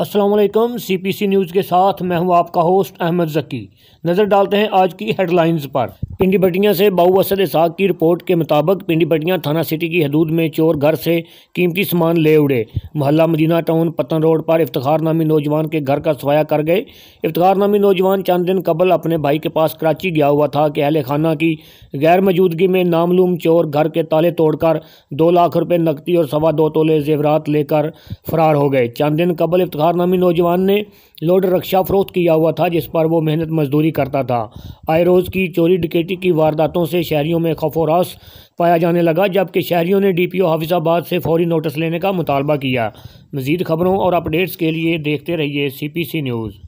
Aslam C P C News के साथ मैं हूं आपका होस्ट अहमद ज़की नज़र डालते हैं आज की हेडलाइंस पर पिंडी भटिया से बाऊ असद इसहाक की रिपोर्ट के मुताबिक पिंडी भटिया थाना सिटी की हदूद में चोर घर से कीमती सामान ले उड़े मोहल्ला मदीना टाउन पतन रोड पर इफ्तार नामी नौजवान के घर का सफाया कर गए इफ्तार नामी नौजवान चंद दिन कबल अपने भाई के पास कराची गया हुआ था कि अहल खाना की गैर मौजूदगी में नामलूम चोर घर के ताले तोड़कर दो लाख रुपये नकदी और सवा दो तोले जेवरात लेकर फरार हो गए चंद दिन कबल इफ्तार बुखार नामी नौजवान ने लोड रक्षा फरोख्त किया हुआ था जिस पर वो मेहनत मजदूरी करता था आए रोज़ की चोरी डिकेटी की वारदातों से शहरीों में खफोरास पाया जाने लगा जबकि शहरीों ने डी पी ओ हाफिजाबाद से फौरी नोटिस लेने का मुतालबा किया मजीद खबरों और अपडेट्स के लिए देखते रहिए सी पी सी न्यूज़